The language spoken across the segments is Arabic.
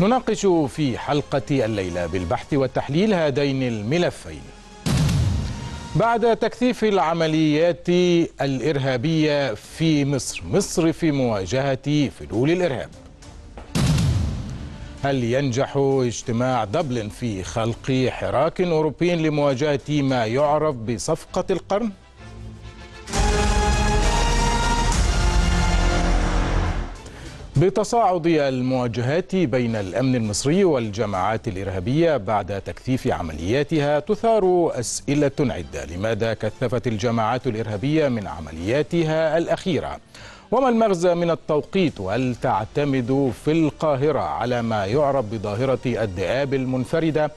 نناقش في حلقة الليلة بالبحث والتحليل هذين الملفين بعد تكثيف العمليات الإرهابية في مصر مصر في مواجهة فلول الإرهاب هل ينجح اجتماع دبلن في خلق حراك أوروبي لمواجهة ما يعرف بصفقة القرن؟ بتصاعد المواجهات بين الأمن المصري والجماعات الإرهابية بعد تكثيف عملياتها تثار أسئلة عدة لماذا كثفت الجماعات الإرهابية من عملياتها الأخيرة وما المغزى من التوقيت وهل تعتمد في القاهرة على ما يعرف بظاهرة الذئاب المنفردة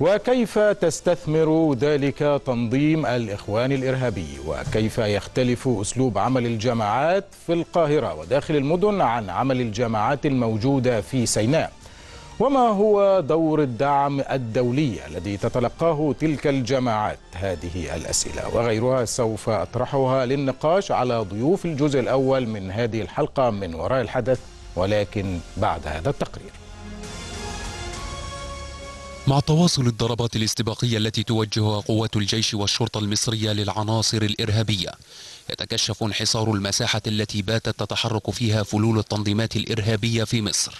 وكيف تستثمر ذلك تنظيم الإخوان الإرهابي وكيف يختلف أسلوب عمل الجماعات في القاهرة وداخل المدن عن عمل الجماعات الموجودة في سيناء وما هو دور الدعم الدولي الذي تتلقاه تلك الجماعات هذه الأسئلة وغيرها سوف أطرحها للنقاش على ضيوف الجزء الأول من هذه الحلقة من وراء الحدث ولكن بعد هذا التقرير مع تواصل الضربات الاستباقية التي توجهها قوات الجيش والشرطة المصرية للعناصر الإرهابية يتكشف انحصار المساحة التي باتت تتحرك فيها فلول التنظيمات الإرهابية في مصر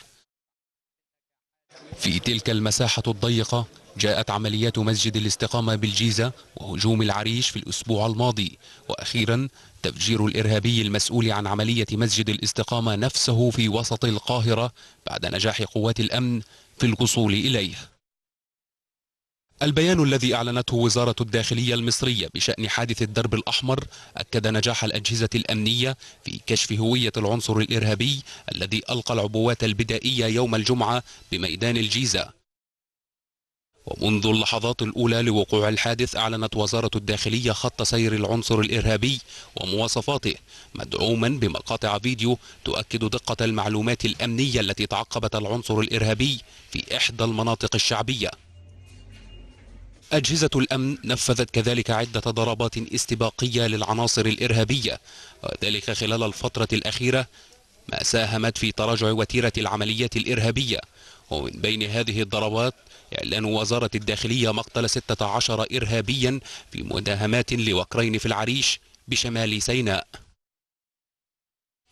في تلك المساحة الضيقة جاءت عمليات مسجد الاستقامة بالجيزة وهجوم العريش في الأسبوع الماضي وأخيرا تفجير الإرهابي المسؤول عن عملية مسجد الاستقامة نفسه في وسط القاهرة بعد نجاح قوات الأمن في الوصول إليه البيان الذي أعلنته وزارة الداخلية المصرية بشأن حادث الدرب الأحمر أكد نجاح الأجهزة الأمنية في كشف هوية العنصر الإرهابي الذي ألقى العبوات البدائية يوم الجمعة بميدان الجيزة ومنذ اللحظات الأولى لوقوع الحادث أعلنت وزارة الداخلية خط سير العنصر الإرهابي ومواصفاته مدعوما بمقاطع فيديو تؤكد دقة المعلومات الأمنية التي تعقبت العنصر الإرهابي في إحدى المناطق الشعبية أجهزة الأمن نفذت كذلك عدة ضربات استباقية للعناصر الإرهابية وذلك خلال الفترة الأخيرة ما ساهمت في تراجع وتيرة العمليات الإرهابية ومن بين هذه الضربات إعلان وزارة الداخلية مقتل 16 إرهابيا في مداهمات لوكرين في العريش بشمال سيناء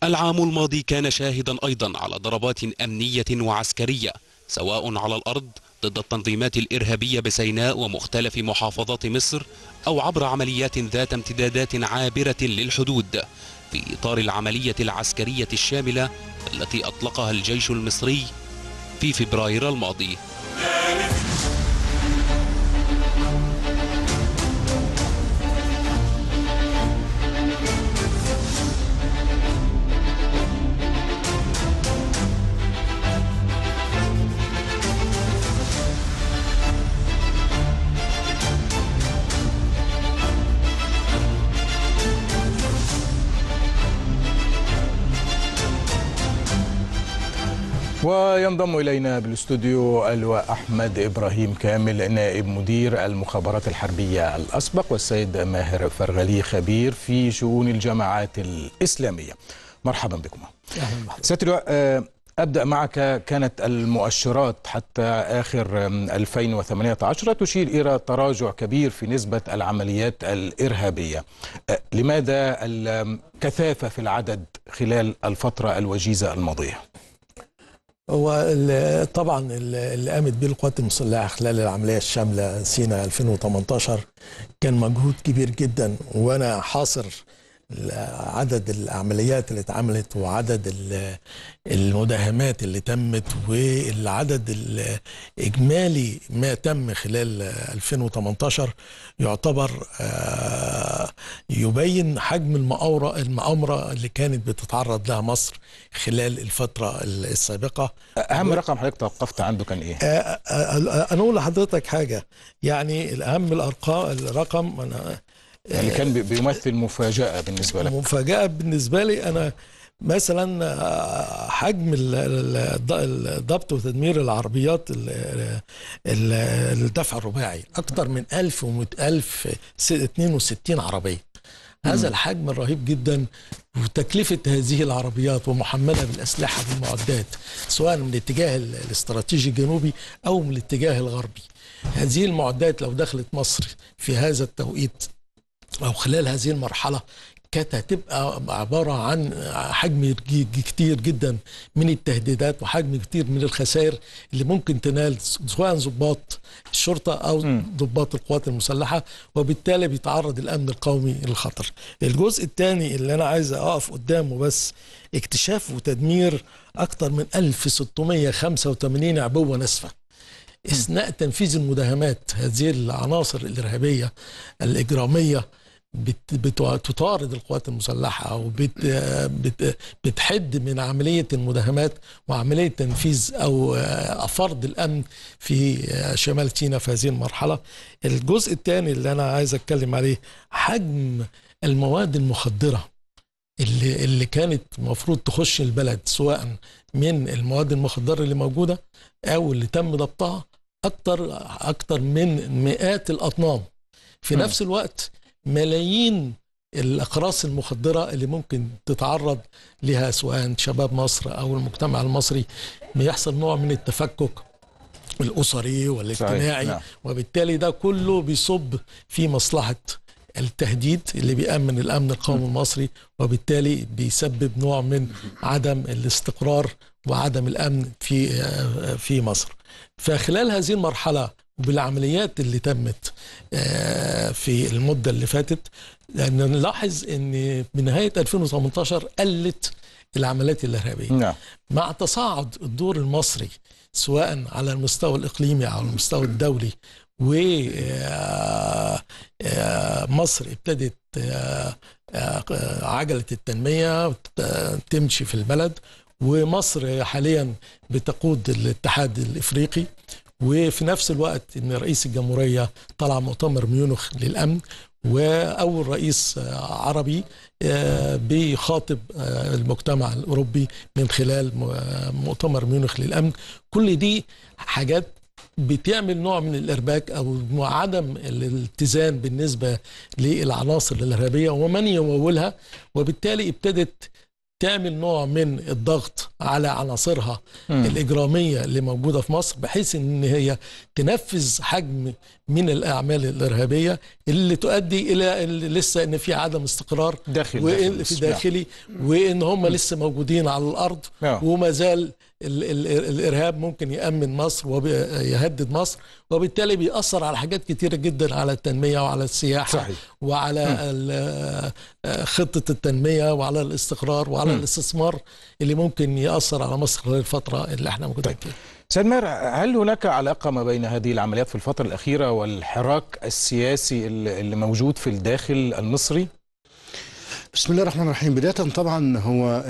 العام الماضي كان شاهدا أيضا على ضربات أمنية وعسكرية سواء على الأرض ضد التنظيمات الإرهابية بسيناء ومختلف محافظات مصر أو عبر عمليات ذات امتدادات عابرة للحدود في إطار العملية العسكرية الشاملة التي أطلقها الجيش المصري في فبراير الماضي وينضم إلينا بالاستوديو اللواء أحمد إبراهيم كامل نائب مدير المخابرات الحربية الأسبق والسيد ماهر فرغلي خبير في شؤون الجماعات الإسلامية مرحبا بكم سيد آه، أبدأ معك كانت المؤشرات حتى آخر 2018 تشير إلى تراجع كبير في نسبة العمليات الإرهابية آه، لماذا الكثافة في العدد خلال الفترة الوجيزة الماضية؟ هو طبعا اللي قامت به القوات المسلحه خلال العمليه الشامله سينا 2018 كان مجهود كبير جدا وانا حاصر عدد العمليات اللي اتعملت وعدد المداهمات اللي تمت والعدد الاجمالي ما تم خلال 2018 يعتبر آه، يبين حجم المؤامره المؤامره اللي كانت بتتعرض لها مصر خلال الفتره السابقه اهم رقم حضرتك توقفت عنده كان ايه آه، آه، انا اقول لحضرتك حاجه يعني الاهم الارقام الرقم أنا يعني كان بيمثل مفاجأة بالنسبة لك مفاجأة بالنسبة لي أنا مثلا آه، حجم الضبط وتدمير العربيات الدفع الرباعي أكثر من 1000 و 1062 عربية هذا الحجم الرهيب جدا وتكلفة هذه العربيات ومحملة بالأسلحة والمعدات سواء من الاتجاه الاستراتيجي الجنوبي أو من الاتجاه الغربي هذه المعدات لو دخلت مصر في هذا التوقيت او خلال هذه المرحله كانت هتبقى عباره عن حجم كتير جدا من التهديدات وحجم كتير من الخسائر اللي ممكن تنال سواء ضباط الشرطه او ضباط القوات المسلحه وبالتالي بيتعرض الامن القومي للخطر. الجزء الثاني اللي انا عايز اقف قدامه بس اكتشاف وتدمير اكثر من 1685 عبوه ناسفه. اثناء تنفيذ المداهمات هذه العناصر الارهابيه الاجراميه بتطارد القوات المسلحه او بتحد من عمليه المداهمات وعمليه تنفيذ او فرض الامن في شمال سيناء في هذه المرحله. الجزء الثاني اللي انا عايز اتكلم عليه حجم المواد المخدره اللي اللي كانت المفروض تخش البلد سواء من المواد المخدره اللي موجوده او اللي تم ضبطها اكثر اكثر من مئات الاطنان. في م. نفس الوقت ملايين الاقراص المخدره اللي ممكن تتعرض لها سواء شباب مصر او المجتمع المصري بيحصل نوع من التفكك الاسري والاجتماعي نعم. وبالتالي ده كله بيصب في مصلحه التهديد اللي بيأمن الأمن القومي المصري وبالتالي بيسبب نوع من عدم الاستقرار وعدم الأمن في آه، في مصر. فخلال هذه المرحلة وبالعمليات اللي تمت آه، في المدة اللي فاتت لأن نلاحظ أن بنهاية 2018 قلت العمليات الإرهابية نعم. مع تصاعد الدور المصري سواء على المستوى الإقليمي أو المستوى الدولي ومصر آه، آه، ابتدت عجلة التنمية تمشي في البلد ومصر حاليا بتقود الاتحاد الإفريقي وفي نفس الوقت ان رئيس الجمهوريه طلع مؤتمر ميونخ للامن واول رئيس عربي آه، بيخاطب آه، المجتمع الاوروبي من خلال مؤتمر ميونخ للامن كل دي حاجات بتعمل نوع من الارباك او عدم الاتزان بالنسبه للعناصر الارهابيه ومن يمولها وبالتالي ابتدت تعمل نوع من الضغط على عناصرها م. الإجرامية اللي موجودة في مصر بحيث أن هي تنفذ حجم من الأعمال الإرهابية اللي تؤدي إلى لسه أن في عدم استقرار داخل داخل في نعم. داخلي وأن هم لسه موجودين على الأرض م. نعم. وما زال ال ال الارهاب ممكن يامن مصر ويهدد مصر وبالتالي بيأثر على حاجات كتيره جدا على التنميه وعلى السياحه صحيح. وعلى آه، خطه التنميه وعلى الاستقرار وعلى م. الاستثمار اللي ممكن يأثر على مصر خلال الفتره اللي احنا موجودين طيب. فيها سيد ماهر هل هناك علاقه ما بين هذه العمليات في الفتره الاخيره والحراك السياسي اللي موجود في الداخل المصري بسم الله الرحمن الرحيم بدايه طبعا هو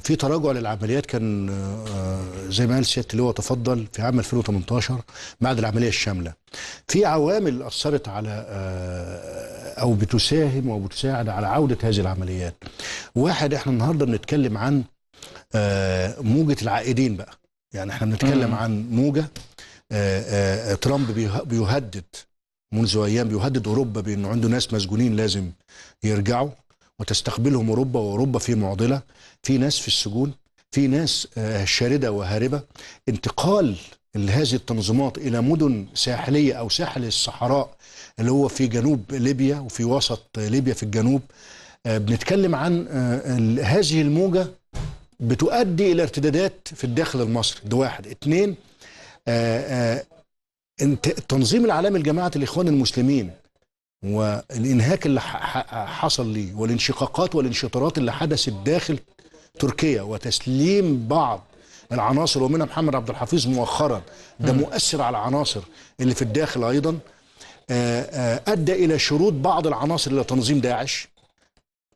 في تراجع للعمليات كان آه، زي ما قال سياده اللواء تفضل في عام 2018 بعد العمليه الشامله في عوامل اثرت على آه، او بتساهم او بتساعد على عوده هذه العمليات واحد احنا النهارده بنتكلم عن آه، موجه العائدين بقى يعني احنا بنتكلم عن موجه ترامب بيهدد منذ ايام بيهدد اوروبا بانه عنده ناس مسجونين لازم يرجعوا وتستقبلهم اوروبا واوروبا في معضله في ناس في السجون في ناس آه، شارده وهاربه انتقال هذه التنظيمات الى مدن ساحليه او ساحل الصحراء اللي هو في جنوب ليبيا وفي وسط ليبيا في الجنوب آه، بنتكلم عن آه، هذه الموجه بتؤدي الى ارتدادات في الداخل المصري ده واحد اتنين التنظيم العالمي لجماعه الاخوان المسلمين والانهاك اللي حصل ليه والانشقاقات والانشطارات اللي حدثت داخل تركيا وتسليم بعض العناصر ومنها محمد عبد الحفيظ مؤخرا ده مؤثر على العناصر اللي في الداخل ايضا آه، آه، ادى الى شروط بعض العناصر الى تنظيم داعش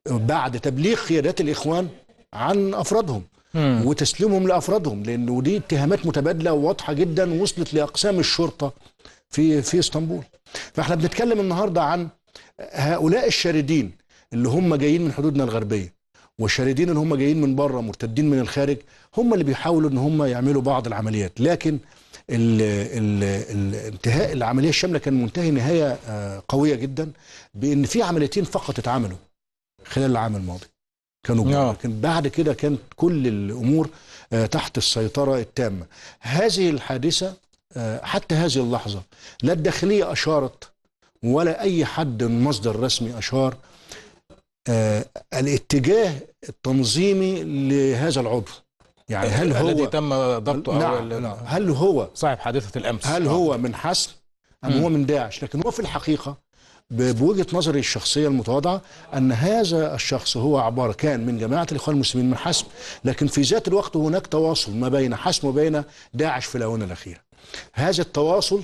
بعد تبليغ قيادات الاخوان عن افرادهم وتسليمهم لافرادهم لانه دي اتهامات متبادله وواضحه جدا وصلت لاقسام الشرطه في في اسطنبول فاحنا بنتكلم النهارده عن هؤلاء الشاردين اللي هم جايين من حدودنا الغربيه والشاردين اللي هم جايين من بره مرتدين من الخارج هم اللي بيحاولوا ان هم يعملوا بعض العمليات لكن الـ الـ الانتهاء العمليه الشامله كان منتهي نهايه آه، قويه جدا بان في عمليتين فقط اتعملوا خلال العام الماضي كانوا لكن نعم. بعد كده كانت كل الامور آه، تحت السيطره التامه هذه الحادثه آه، حتى هذه اللحظة لا الداخلية أشارت ولا أي حد من مصدر رسمي أشار آه، الاتجاه التنظيمي لهذا العضو يعني هل هو الذي تم ضبطه نعم أو نعم هل هو صاحب حادثة الأمس هل هو آه. من حسن أم هو من داعش لكن هو في الحقيقة بوجهه نظري الشخصيه المتواضعه ان هذا الشخص هو عباره كان من جماعه الاخوان المسلمين من حسم لكن في ذات الوقت هناك تواصل ما بين حسم وبين داعش في الاونه الاخيره هذا التواصل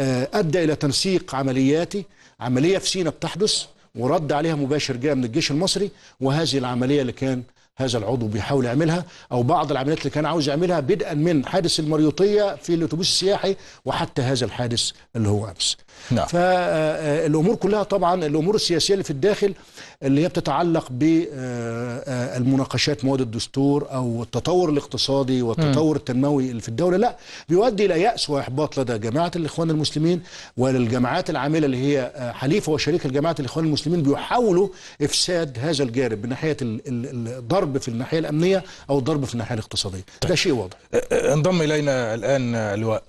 آه، أدى إلى تنسيق عملياتي عملية في سينا بتحدث ورد عليها مباشر جاء من الجيش المصري وهذه العملية اللي كان هذا العضو بيحاول يعملها او بعض العمليات اللي كان عاوز يعملها بدءا من حادث المريوطيه في الاتوبيس السياحي وحتى هذا الحادث اللي هو امس نعم. فالامور آه، آه، كلها طبعا الامور السياسيه اللي في الداخل اللي هي بتتعلق بالمناقشات آه، آه، مواد الدستور او التطور الاقتصادي والتطور التنموي اللي في الدوله لا بيؤدي الى ياس واحباط لدى جماعه الاخوان المسلمين والجماعات العامله اللي هي آه، حليفه وشريكه لجماعه الاخوان المسلمين بيحاولوا افساد هذا الجانب من ناحيه الضرب في الناحيه الامنيه او الضرب في الناحيه الاقتصاديه طيب. ده شيء واضح انضم الينا الان اللواء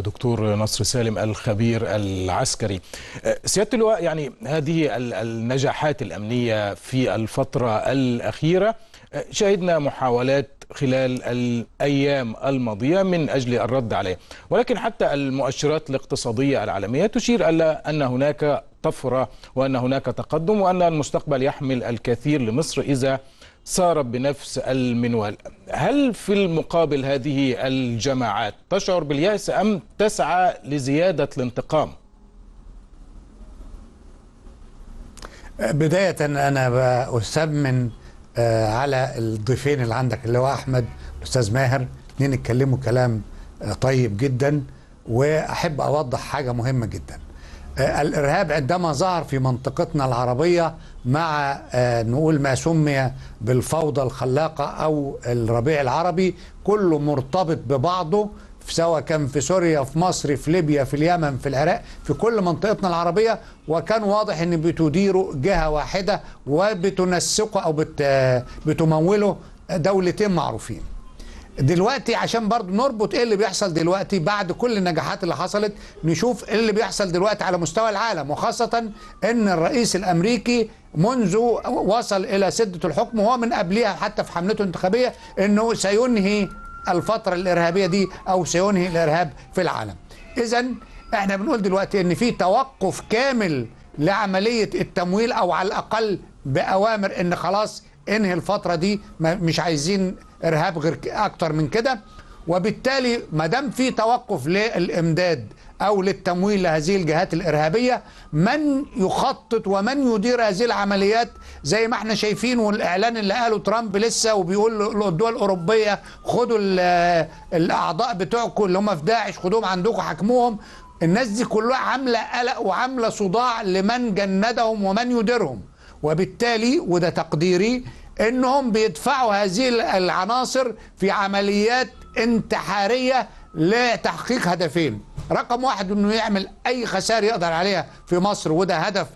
دكتور نصر سالم الخبير العسكري سياده اللواء يعني هذه النجاحات الامنيه الإيرانية في الفترة الأخيرة شهدنا محاولات خلال الأيام الماضية من أجل الرد عليه ولكن حتى المؤشرات الاقتصادية العالمية تشير إلى أن هناك طفرة وأن هناك تقدم وأن المستقبل يحمل الكثير لمصر إذا صار بنفس المنوال هل في المقابل هذه الجماعات تشعر باليأس أم تسعى لزيادة الانتقام؟ بداية أنا بأثمن آه، على الضيفين اللي عندك اللي هو أحمد والأستاذ ماهر اتنين اتكلموا كلام آه، طيب جدا وأحب أوضح حاجة مهمة جدا آه، الإرهاب عندما ظهر في منطقتنا العربية مع نقول ما سمي بالفوضى الخلاقة أو الربيع العربي كله مرتبط ببعضه سواء كان في سوريا في مصر في ليبيا في اليمن في العراق في كل منطقتنا العربية وكان واضح ان بتديره جهة واحدة وبتنسقه او بت بتموله دولتين معروفين دلوقتي عشان برضو نربط ايه اللي بيحصل دلوقتي بعد كل النجاحات اللي حصلت نشوف ايه اللي بيحصل دلوقتي على مستوى العالم وخاصة ان الرئيس الامريكي منذ وصل الى سدة الحكم وهو من قبلها حتى في حملته الانتخابية انه سينهي الفترة الإرهابية دي أو سينهي الإرهاب في العالم إذا احنا بنقول دلوقتي ان في توقف كامل لعملية التمويل او على الاقل باوامر ان خلاص انهي الفترة دي مش عايزين ارهاب غير اكتر من كده وبالتالي ما دام في توقف للامداد أو للتمويل لهذه الجهات الإرهابية من يخطط ومن يدير هذه العمليات زي ما احنا شايفين والإعلان اللي قاله ترامب لسه وبيقول للدول الأوروبية خدوا الأعضاء بتوعكم اللي هم في داعش خدوهم عندكم حكموهم الناس دي كلها عاملة قلق وعاملة صداع لمن جندهم ومن يديرهم وبالتالي وده تقديري انهم بيدفعوا هذه العناصر في عمليات انتحاريه لتحقيق هدفين رقم واحد انه يعمل اي خسائر يقدر عليها في مصر وده هدف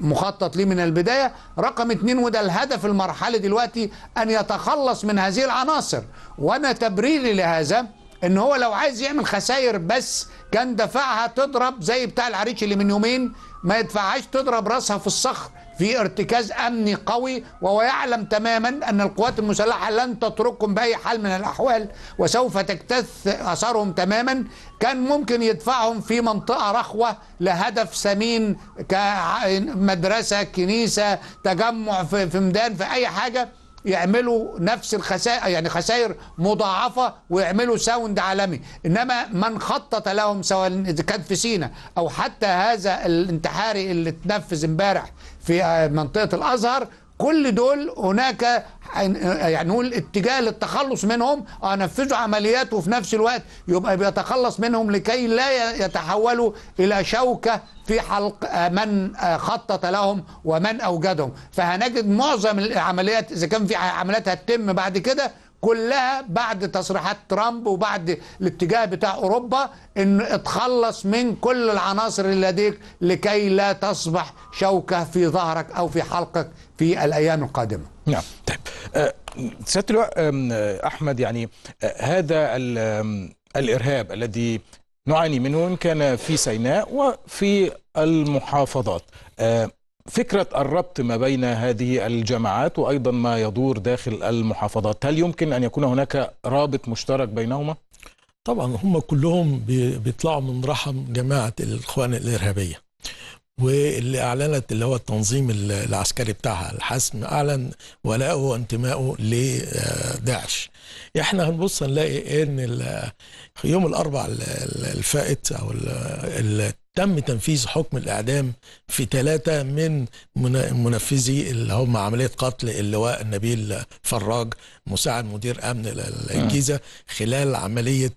مخطط ليه من البداية رقم اتنين وده الهدف المرحلي دلوقتي أن يتخلص من هذه العناصر وأنا تبريري لهذا ان هو لو عايز يعمل خسائر بس كان دفعها تضرب زي بتاع العريش اللي من يومين ما يدفعهاش تضرب راسها في الصخر في ارتكاز أمني قوي وهو يعلم تماما أن القوات المسلحة لن تتركهم بأي حال من الأحوال وسوف تجتث أثرهم تماما كان ممكن يدفعهم في منطقة رخوة لهدف ثمين كمدرسة كنيسة تجمع في ميدان في أي حاجة يعملوا نفس الخسائر يعني خسائر مضاعفه ويعملوا ساوند عالمي انما من خطط لهم سواء اذا كان في سينا او حتى هذا الانتحاري اللي اتنفذ امبارح في آه، منطقه الازهر كل دول هناك يعني نقول اتجاه للتخلص منهم انفذوا عمليات وفي نفس الوقت يبقى بيتخلص منهم لكي لا يتحولوا الى شوكه في حلق من خطط لهم ومن اوجدهم فهنجد معظم العمليات اذا كان في عمليات هتتم بعد كده كلها بعد تصريحات ترامب وبعد الاتجاه بتاع اوروبا ان اتخلص من كل العناصر اللي لديك لكي لا تصبح شوكه في ظهرك او في حلقك في الايام القادمه. نعم طيب آه، سياده اللواء آه، احمد يعني آه، هذا الارهاب الذي نعاني منه ان كان في سيناء وفي المحافظات فكرة الربط ما بين هذه الجماعات وأيضا ما يدور داخل المحافظات هل يمكن أن يكون هناك رابط مشترك بينهما؟ طبعا هم كلهم بيطلعوا من رحم جماعة الإخوان الإرهابية واللي أعلنت اللي هو التنظيم العسكري بتاعها الحسم أعلن ولاءه وانتمائه لداعش احنا هنبص نلاقي ان يوم الاربع الفائت او تم تنفيذ حكم الإعدام في ثلاثة من منفذي اللي هم عملية قتل اللواء نبيل فراج مساعد مدير أمن الجيزة خلال عملية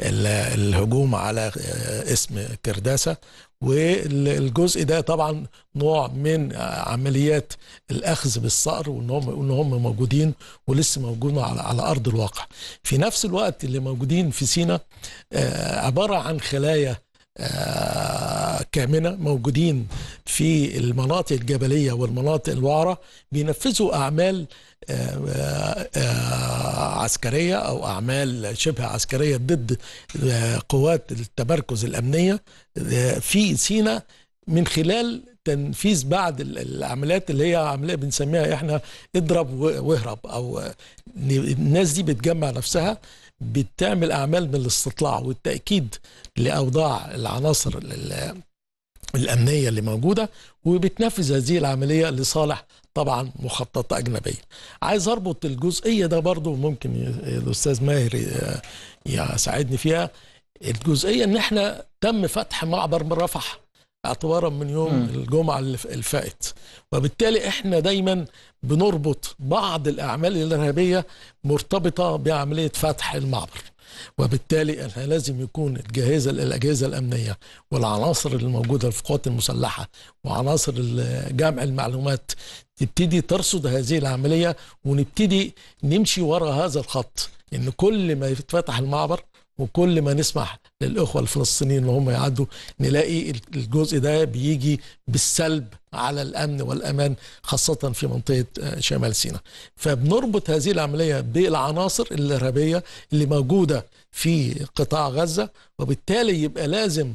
الهجوم على آه، اسم كرداسة والجزء ده طبعا نوع من عمليات الاخذ بالثأر وان هم ان هم موجودين ولسه موجودين على على ارض الواقع. في نفس الوقت اللي موجودين في سينا آه، عباره عن خلايا آه، كامنة موجودين في المناطق الجبلية والمناطق الوعرة بينفذوا أعمال آه، آه، عسكرية أو أعمال شبه عسكرية ضد قوات التمركز الأمنية في سيناء من خلال تنفيذ بعض العمليات اللي هي عمليه بنسميها احنا اضرب واهرب او الناس دي بتجمع نفسها بتعمل اعمال من الاستطلاع والتاكيد لاوضاع العناصر الامنيه اللي موجوده وبتنفذ هذه العمليه لصالح طبعا مخططه اجنبيه. عايز اربط الجزئيه ده برضو ممكن الاستاذ ماهر يساعدني فيها الجزئيه ان احنا تم فتح معبر من رفح اعتبارا من يوم م. الجمعه اللي فاتت وبالتالي احنا دايما بنربط بعض الاعمال الارهابيه مرتبطه بعمليه فتح المعبر وبالتالي انها لازم يكون الجهاز الاجهزه الامنيه والعناصر اللي موجوده في القوات المسلحه وعناصر جمع المعلومات تبتدي ترصد هذه العمليه ونبتدي نمشي وراء هذا الخط ان كل ما يتفتح المعبر وكل ما نسمح للاخوه الفلسطينيين ان هم يعدوا نلاقي الجزء ده بيجي بالسلب على الامن والامان خاصه في منطقه آه، شمال سيناء فبنربط هذه العمليه بالعناصر الارهابيه اللي موجوده في قطاع غزه وبالتالي يبقى لازم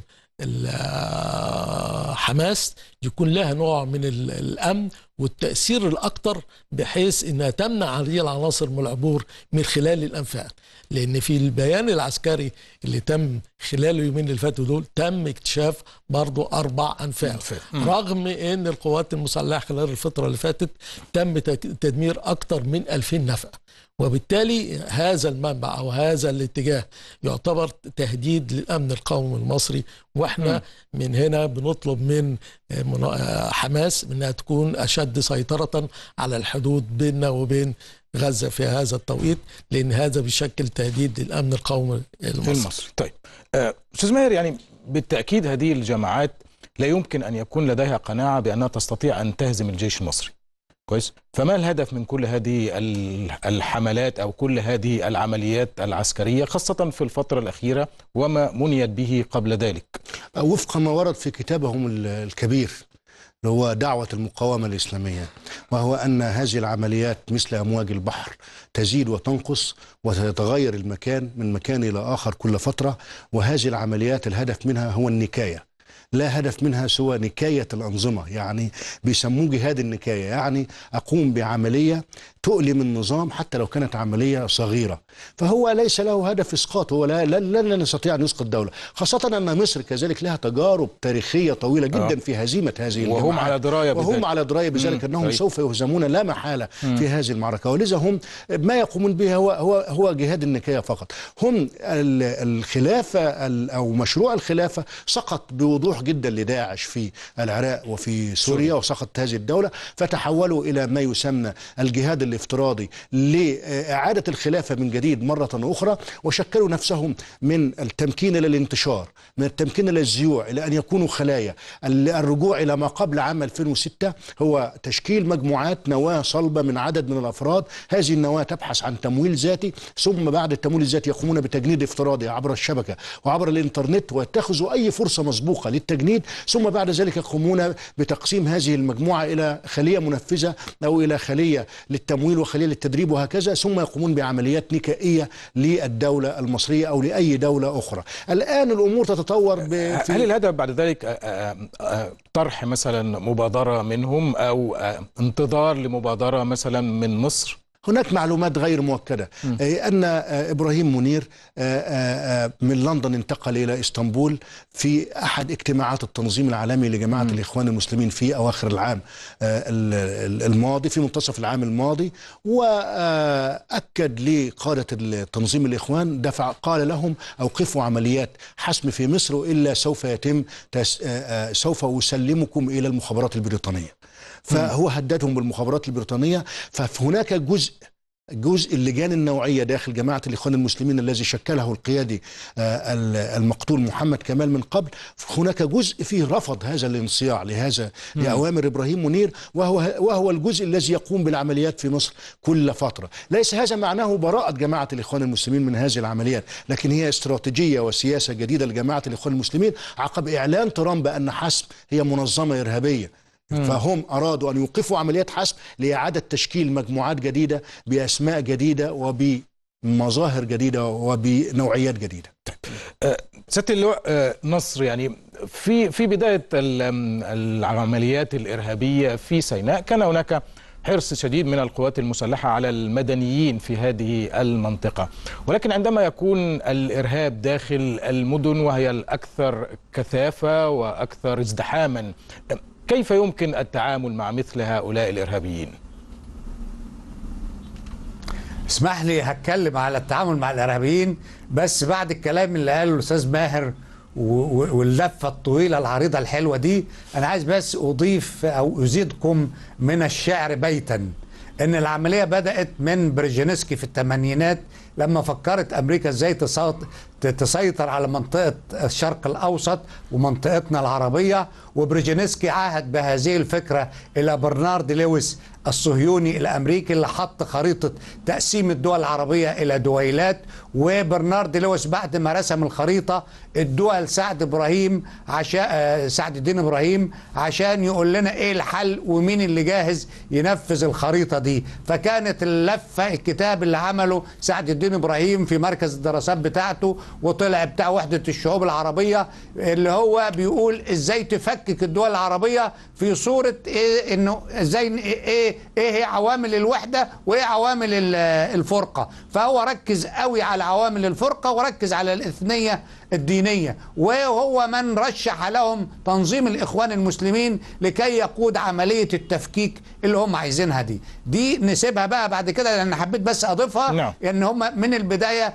آه، حماس يكون لها نوع من الامن والتأثير الأكتر بحيث أنها تمنع هذه العناصر من العبور من خلال الأنفاق لأن في البيان العسكري اللي تم خلال اليومين اللي فاتوا دول تم اكتشاف برضو أربع أنفاق رغم أن القوات المسلحة خلال الفترة اللي فاتت تم تدمير أكتر من 2000 نفقة وبالتالي هذا المنبع او هذا الاتجاه يعتبر تهديد للامن القومي المصري واحنا م. من هنا بنطلب من آه، آه، حماس انها تكون اشد تشتد سيطرة على الحدود بيننا وبين غزة في هذا التوقيت لأن هذا بيشكل تهديد للأمن القومي المصري المصر. طيب آه، أستاذ ماهر يعني بالتأكيد هذه الجماعات لا يمكن أن يكون لديها قناعة بأنها تستطيع أن تهزم الجيش المصري كويس فما الهدف من كل هذه الحملات او كل هذه العمليات العسكريه خاصه في الفتره الاخيره وما منيت به قبل ذلك وفق ما ورد في كتابهم الكبير هو دعوة المقاومة الإسلامية وهو أن هذه العمليات مثل أمواج البحر تزيد وتنقص وتتغير المكان من مكان إلى آخر كل فترة وهذه العمليات الهدف منها هو النكاية لا هدف منها سوى نكاية الأنظمة يعني بيسموه جهاد النكاية يعني أقوم بعملية تؤلم النظام حتى لو كانت عملية صغيرة فهو ليس له هدف إسقاط هو لا لن نستطيع أن نسقط دولة خاصة أن مصر كذلك لها تجارب تاريخية طويلة جدا آه. في هزيمة هذه وهم على دراية بذلك وهم على دراية بذلك أنهم طيب. سوف يهزمون لا محالة في هذه المعركة ولذا هم ما يقومون به هو هو هو جهاد النكاية فقط هم الخلافة أو مشروع الخلافة سقط بوضوح جدا لداعش في العراق وفي سوريا وسقطت هذه الدولة فتحولوا إلى ما يسمى الجهاد الافتراضي لإعادة الخلافة من جديد مرة أخرى وشكلوا نفسهم من التمكين للانتشار من التمكين للزيوع إلى أن يكونوا خلايا الرجوع إلى ما قبل عام 2006 هو تشكيل مجموعات نواة صلبة من عدد من الأفراد هذه النواة تبحث عن تمويل ذاتي ثم بعد التمويل الذاتي يقومون بتجنيد افتراضي عبر الشبكة وعبر الانترنت ويتخذوا أي فرصة مسبوقة للتجنيد ثم بعد ذلك يقومون بتقسيم هذه المجموعة إلى خلية منفذة أو إلى خلية للتمويل التمويل وخليل التدريب وهكذا ثم يقومون بعمليات نكائية للدولة المصرية أو لأي دولة أخرى الآن الأمور تتطور أه، هل الهدف بعد ذلك أه، أه، طرح مثلا مبادرة منهم أو انتظار لمبادرة مثلا من مصر هناك معلومات غير مؤكدة أن آه، إبراهيم منير آه، آه، من لندن انتقل إلى إسطنبول في أحد اجتماعات التنظيم العالمي لجماعة م. الإخوان المسلمين في أواخر العام الماضي في منتصف العام الماضي وأكد لقادة التنظيم الإخوان دفع قال لهم أوقفوا عمليات حسم في مصر إلا سوف يتم سوف أسلمكم إلى المخابرات البريطانية فهو هددهم بالمخابرات البريطانية فهناك جزء جزء اللجان النوعيه داخل جماعه الاخوان المسلمين الذي شكله القيادي آه، المقتول محمد كمال من قبل هناك جزء فيه رفض هذا الانصياع لهذا لاوامر ابراهيم منير وهو وهو الجزء الذي يقوم بالعمليات في مصر كل فتره ليس هذا معناه براءه جماعه الاخوان المسلمين من هذه العمليات لكن هي استراتيجيه وسياسه جديده لجماعه الاخوان المسلمين عقب اعلان ترامب ان حسب هي منظمه ارهابيه فهم أرادوا أن يوقفوا عمليات حسم لإعادة تشكيل مجموعات جديدة بأسماء جديدة وبمظاهر جديدة وبنوعيات جديده طيب. سياده اللواء آه، نصر يعني في في بدايه العمليات الارهابيه في سيناء كان هناك حرص شديد من القوات المسلحه على المدنيين في هذه المنطقه ولكن عندما يكون الارهاب داخل المدن وهي الاكثر كثافه واكثر ازدحاما كيف يمكن التعامل مع مثل هؤلاء الإرهابيين؟ اسمح لي هتكلم على التعامل مع الإرهابيين بس بعد الكلام اللي قاله الأستاذ ماهر واللفة الطويلة العريضة الحلوة دي أنا عايز بس أضيف أو أزيدكم من الشعر بيتا إن العملية بدأت من برجينسكي في الثمانينات لما فكرت امريكا ازاي تسيطر على منطقه الشرق الاوسط ومنطقتنا العربيه وبرجينسكي عهد بهذه الفكره الى برنارد لويس الصهيوني الامريكي اللي حط خريطه تقسيم الدول العربيه الى دويلات وبرنارد لويس بعد ما رسم الخريطه الدول سعد ابراهيم عشا آه، سعد الدين ابراهيم عشان يقول لنا ايه الحل ومين اللي جاهز ينفذ الخريطه دي فكانت اللفه الكتاب اللي عمله سعد الدين ابراهيم في مركز الدراسات بتاعته وطلع بتاع وحده الشعوب العربيه اللي هو بيقول ازاي تفكك الدول العربيه في صوره ايه انه ازاي ايه ايه هي عوامل الوحده وايه عوامل الفرقه فهو ركز قوي على عوامل الفرقه وركز على الاثنيه الدينية وهو من رشح لهم تنظيم الإخوان المسلمين لكي يقود عملية التفكيك اللي هم عايزينها دي دي نسيبها بقى بعد كده لأن حبيت بس أضيفها لا. نعم. إن هم من البداية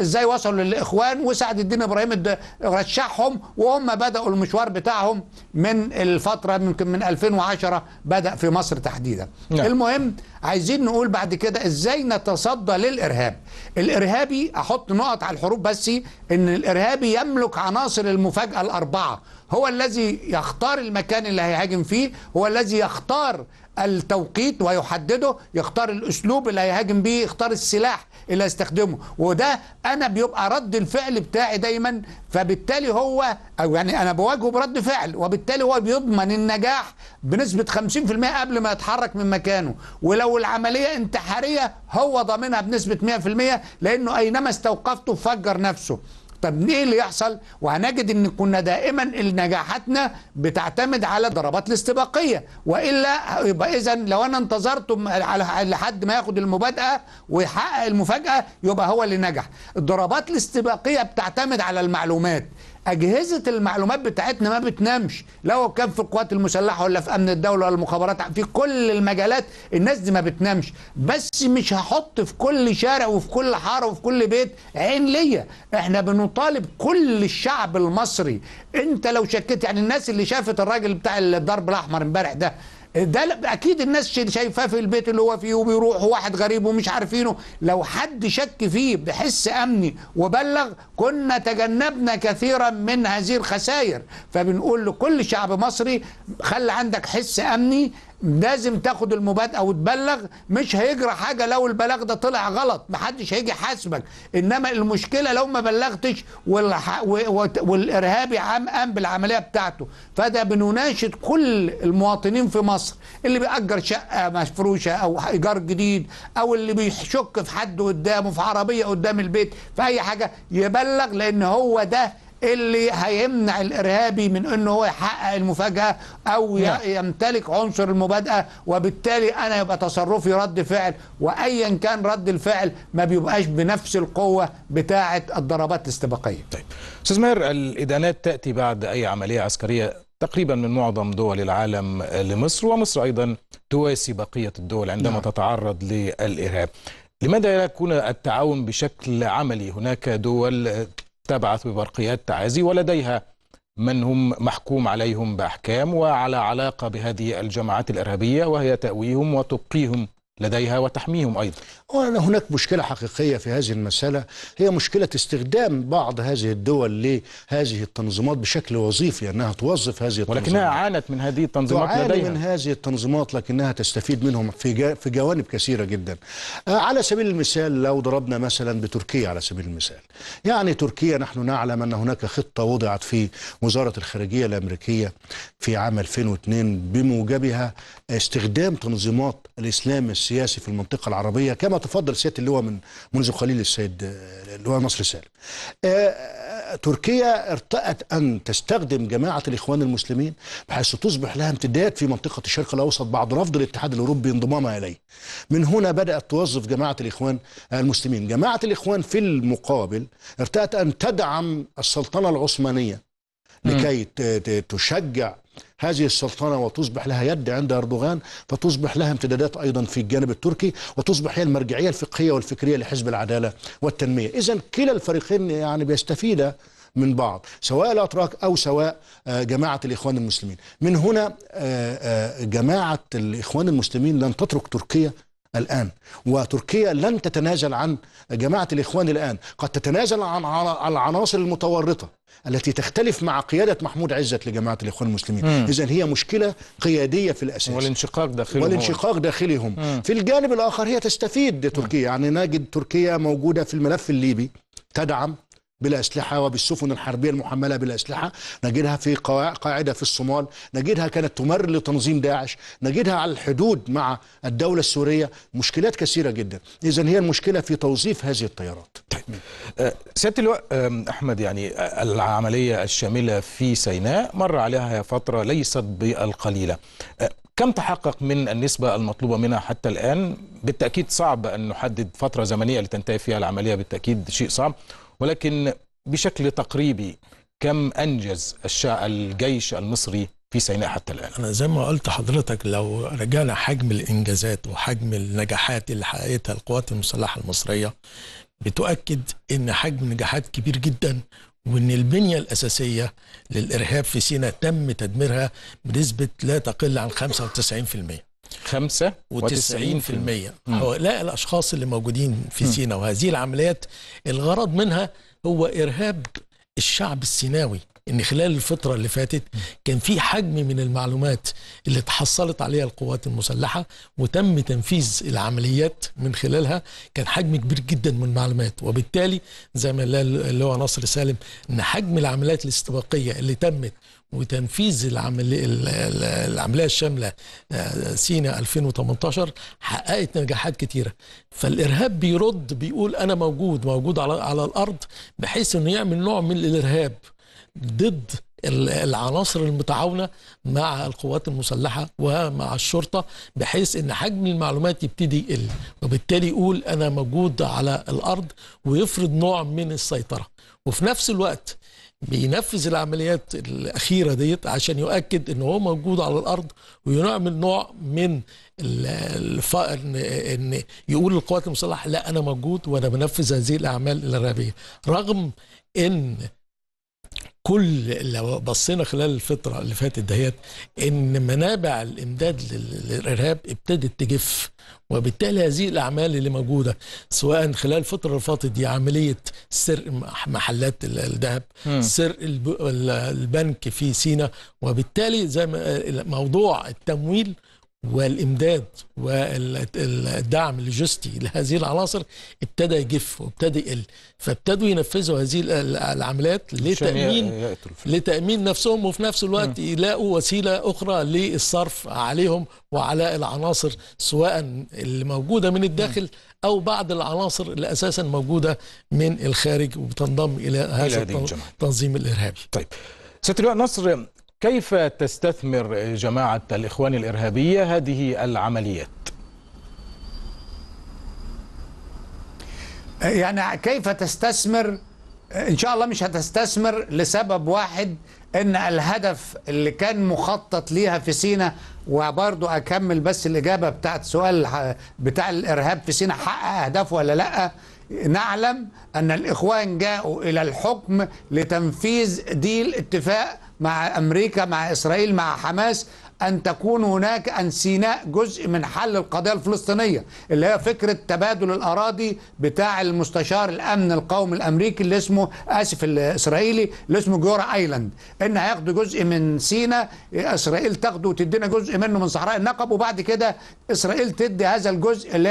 ازاي وصلوا للاخوان وسعد الدين ابراهيم رشحهم وهم بداوا المشوار بتاعهم من الفتره يمكن من 2010 بدا في مصر تحديدا نعم. المهم عايزين نقول بعد كده ازاي نتصدى للارهاب الارهابي احط نقط على الحروب بس ان الارهابي يملك عناصر المفاجاه الاربعه هو الذي يختار المكان اللي هيهاجم فيه هو الذي يختار التوقيت ويحدده يختار الاسلوب اللي هيهاجم بيه يختار السلاح اللي هيستخدمه وده انا بيبقى رد الفعل بتاعي دايما فبالتالي هو او يعني انا بواجهه برد فعل وبالتالي هو بيضمن النجاح بنسبه 50% قبل ما يتحرك من مكانه ولو العمليه انتحاريه هو ضامنها بنسبه 100% لانه اينما استوقفته فجر نفسه طب ليه اللي يحصل وهنجد ان كنا دائما نجاحاتنا بتعتمد على الضربات الاستباقيه والا يبقى اذا لو انا انتظرت على لحد ما ياخد المبادئه ويحقق المفاجاه يبقى هو اللي نجح الضربات الاستباقيه بتعتمد على المعلومات اجهزه المعلومات بتاعتنا ما بتنامش لو كان في القوات المسلحه ولا في امن الدوله ولا المخابرات في كل المجالات الناس دي ما بتنامش بس مش هحط في كل شارع وفي كل حاره وفي كل بيت عين ليا احنا بنطالب كل الشعب المصري انت لو شكيت يعني الناس اللي شافت الراجل بتاع الضرب الاحمر امبارح ده ده اكيد الناس شايفاه في البيت اللي هو فيه وبيروح واحد غريب ومش عارفينه لو حد شك فيه بحس امني وبلغ كنا تجنبنا كثيرا من هذه الخسائر فبنقول لكل شعب مصري خلي عندك حس امني لازم تاخد المبادئه وتبلغ مش هيجرى حاجه لو البلاغ ده طلع غلط محدش هيجي حاسبك انما المشكله لو ما بلغتش والارهابي عام قام بالعمليه بتاعته فده بنناشد كل المواطنين في مصر اللي بيأجر شقه مفروشه او ايجار جديد او اللي بيشك في حد قدامه في عربيه قدام البيت في اي حاجه يبلغ لان هو ده اللي هيمنع الارهابي من انه هو يحقق المفاجاه او نعم. يمتلك عنصر المبادئه وبالتالي انا يبقى تصرفي رد فعل وايا كان رد الفعل ما بيبقاش بنفس القوه بتاعه الضربات الاستباقيه. طيب استاذ ماهر الادانات تاتي بعد اي عمليه عسكريه تقريبا من معظم دول العالم لمصر ومصر ايضا تواسي بقيه الدول عندما نعم. تتعرض للارهاب. لماذا لا يكون التعاون بشكل عملي هناك دول تبعث ببرقيات تعازي ولديها من هم محكوم عليهم بأحكام وعلى علاقة بهذه الجماعات الإرهابية وهي تأويهم وتبقيهم لديها وتحميهم أيضا هناك مشكلة حقيقية في هذه المسألة هي مشكلة استخدام بعض هذه الدول لهذه التنظيمات بشكل وظيفي أنها توظف هذه التنظيمات ولكنها عانت من هذه التنظيمات لديها من هذه التنظيمات لكنها تستفيد منهم في, في جوانب كثيرة جدا آه، على سبيل المثال لو ضربنا مثلا بتركيا على سبيل المثال يعني تركيا نحن نعلم أن هناك خطة وضعت في وزارة الخارجية الأمريكية في عام 2002 بموجبها استخدام تنظيمات الإسلام السياسي في المنطقة العربية كما تفضل سيادة اللواء من منذ قليل السيد اللواء نصر سالم آه، آه، تركيا ارتأت أن تستخدم جماعة الإخوان المسلمين بحيث تصبح لها امتداد في منطقة الشرق الأوسط بعد رفض الاتحاد الأوروبي انضمامها إليه من هنا بدأت توظف جماعة الإخوان المسلمين جماعة الإخوان في المقابل ارتأت أن تدعم السلطنة العثمانية لكي تشجع هذه السلطنة وتصبح لها يد عند أردوغان فتصبح لها امتدادات أيضا في الجانب التركي وتصبح هي المرجعية الفقهية والفكرية لحزب العدالة والتنمية إذا كلا الفريقين يعني بيستفيدا من بعض سواء الأتراك أو سواء آه، جماعة الإخوان المسلمين من هنا آه، آه، جماعة الإخوان المسلمين لن تترك تركيا الآن وتركيا لن تتنازل عن جماعة الإخوان الآن قد تتنازل عن العناصر المتورطة التي تختلف مع قيادة محمود عزت لجماعة الإخوان المسلمين إذا هي مشكلة قيادية في الأساس والانشقاق داخلهم والانشقاق داخلهم مم. في الجانب الآخر هي تستفيد تركيا مم. يعني نجد تركيا موجودة في الملف الليبي تدعم بالأسلحة وبالسفن الحربية المحملة بالأسلحة نجدها في قاعدة في الصومال نجدها كانت تمر لتنظيم داعش نجدها على الحدود مع الدولة السورية مشكلات كثيرة جدا إذا هي المشكلة في توظيف هذه الطيارات طيب. أه، سيادة اللواء أه، أحمد يعني أه، العملية الشاملة في سيناء مر عليها فترة ليست بالقليلة كم تحقق من النسبة المطلوبة منها حتى الآن؟ بالتأكيد صعب أن نحدد فترة زمنية لتنتهي فيها العملية بالتأكيد شيء صعب ولكن بشكل تقريبي كم أنجز الجيش المصري في سيناء حتى الآن أنا زي ما قلت حضرتك لو رجعنا حجم الإنجازات وحجم النجاحات اللي حققتها القوات المسلحة المصرية بتؤكد أن حجم نجاحات كبير جدا وأن البنية الأساسية للإرهاب في سيناء تم تدميرها بنسبة لا تقل عن 95% 95% هؤلاء الأشخاص اللي موجودين في سينا وهذه العمليات الغرض منها هو إرهاب الشعب السيناوي ان خلال الفترة اللي فاتت كان في حجم من المعلومات اللي تحصلت عليها القوات المسلحة وتم تنفيذ العمليات من خلالها كان حجم كبير جدا من المعلومات وبالتالي زي ما اللي هو نصر سالم ان حجم العمليات الاستباقية اللي تمت وتنفيذ العمليه الشامله آه، سينا 2018 حققت نجاحات كتيره فالارهاب بيرد بيقول انا موجود موجود على على الارض بحيث انه يعمل نوع من الارهاب ضد العناصر المتعاونة مع القوات المسلحة ومع الشرطة بحيث ان حجم المعلومات يبتدي يقل وبالتالي يقول انا موجود على الارض ويفرض نوع من السيطرة وفي نفس الوقت بينفذ العمليات الاخيره ديت عشان يؤكد ان هو موجود على الارض ويعمل نوع من الف... ان يقول للقوات المسلحه لا انا موجود وانا بنفذ هذه الاعمال الارهابيه رغم ان كل لو بصينا خلال الفتره اللي فاتت دهيت ان منابع الامداد للارهاب ابتدت تجف وبالتالي هذه الاعمال اللي موجوده سواء خلال الفتره اللي فاتت دي عمليه سرق محلات الذهب سرق البنك في سينا وبالتالي زي ما موضوع التمويل والامداد والدعم اللوجستي لهذه العناصر ابتدى يجف وابتدى يقل فابتدوا ينفذوا هذه العمليات لتامين يعني لتامين نفسهم وفي نفس الوقت يلاقوا وسيله اخرى للصرف عليهم وعلى العناصر سواء اللي موجوده من الداخل او بعض العناصر اللي اساسا موجوده من الخارج وبتنضم الى هذا التنظيم الارهابي. طيب سياده اللواء نصر كيف تستثمر جماعة الإخوان الإرهابية هذه العمليات؟ يعني كيف تستثمر إن شاء الله مش هتستثمر لسبب واحد إن الهدف اللي كان مخطط ليها في سينا وبرضه أكمل بس الإجابة بتاعت سؤال بتاع الإرهاب في سينا حقق أهدافه ولا لأ؟ نعلم أن الإخوان جاءوا إلى الحكم لتنفيذ ديل اتفاق مع أمريكا مع إسرائيل مع حماس أن تكون هناك انسيناء جزء من حل القضية الفلسطينية اللي هي فكرة تبادل الأراضي بتاع المستشار الأمن القومي الأمريكي اللي اسمه آسف الإسرائيلي اللي اسمه جورا أيلاند إن هياخدوا جزء من سينا إسرائيل تاخده وتدينا جزء منه من صحراء النقب وبعد كده إسرائيل تدي هذا الجزء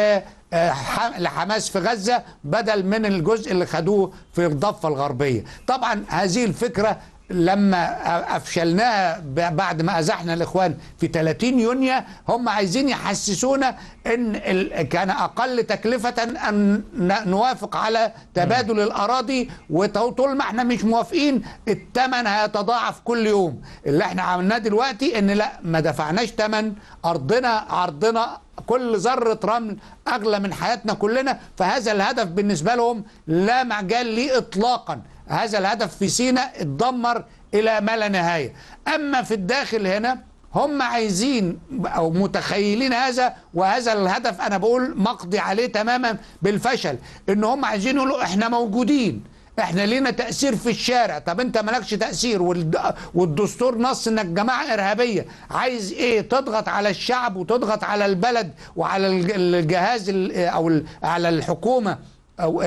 آه، لحماس في غزة بدل من الجزء اللي خدوه في الضفة الغربية طبعا هذه الفكرة لما افشلناها بعد ما ازحنا الاخوان في 30 يونيو هم عايزين يحسسونا ان كان اقل تكلفه ان نوافق على تبادل الاراضي وطول ما احنا مش موافقين الثمن هيتضاعف كل يوم اللي احنا عملناه دلوقتي ان لا ما دفعناش ثمن ارضنا عرضنا كل ذرة رمل أغلى من حياتنا كلنا فهذا الهدف بالنسبة لهم لا مجال ليه إطلاقا هذا الهدف في سيناء اتدمر إلى ما لا نهاية أما في الداخل هنا هم عايزين او متخيلين هذا وهذا الهدف انا بقول مقضي عليه تماما بالفشل ان هم عايزين يقولوا احنا موجودين احنا لينا تاثير في الشارع طب انت مالكش تاثير والدستور نص انك جماعه ارهابيه عايز ايه تضغط على الشعب وتضغط على البلد وعلى الجهاز او على الحكومه او